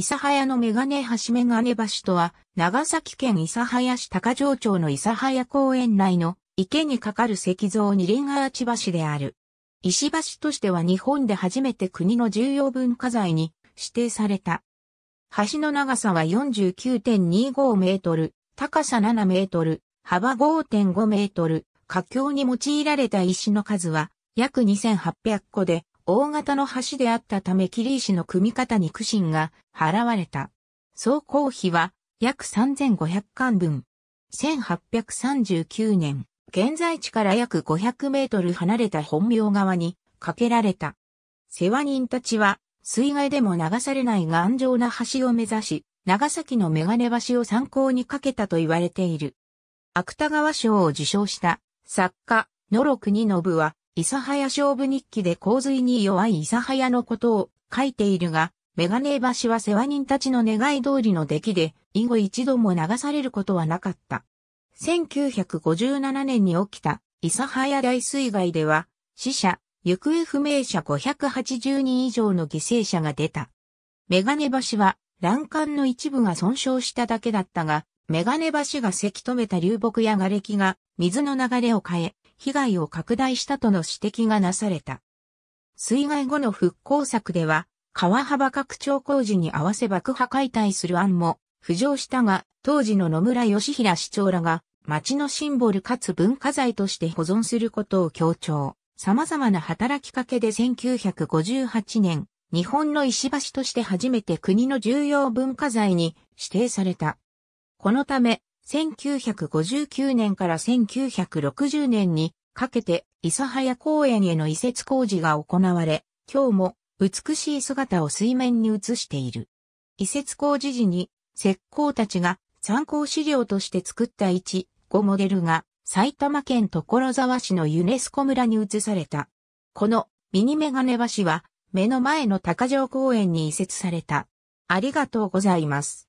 諫早のメガネ橋メガネ橋とは、長崎県諫早市高城町の諫早公園内の池に架かる石像二輪アーチ橋である。石橋としては日本で初めて国の重要文化財に指定された。橋の長さは49.25メートル、高さ7メートル、幅5.5メートル、架橋に用いられた石の数は約2800個で、大型の橋であったため霧石の組み方に苦心が払われた。総工費は約3500巻分。1839年、現在地から約500メートル離れた本名側に架けられた。世話人たちは水害でも流されない頑丈な橋を目指し、長崎のメガネ橋を参考にかけたと言われている。芥川賞を受賞した作家、野呂国信は諫早勝負日記で洪水に弱い諫早のことを書いているが、メガネ橋は世話人たちの願い通りの出来で、以後一度も流されることはなかった。1957年に起きた諫早大水害では、死者、行方不明者580人以上の犠牲者が出た。メガネ橋は、欄干の一部が損傷しただけだったが、メガネ橋がせき止めた流木や瓦礫が水の流れを変え、被害を拡大したとの指摘がなされた。水害後の復興策では、川幅拡張工事に合わせ爆破解体する案も浮上したが、当時の野村義平市長らが、町のシンボルかつ文化財として保存することを強調。様々な働きかけで1958年、日本の石橋として初めて国の重要文化財に指定された。このため、1959年から1960年にかけて諫早公園への移設工事が行われ、今日も美しい姿を水面に映している。移設工事時に石膏たちが参考資料として作った1、5モデルが埼玉県所沢市のユネスコ村に移された。このミニメガネ橋は目の前の高城公園に移設された。ありがとうございます。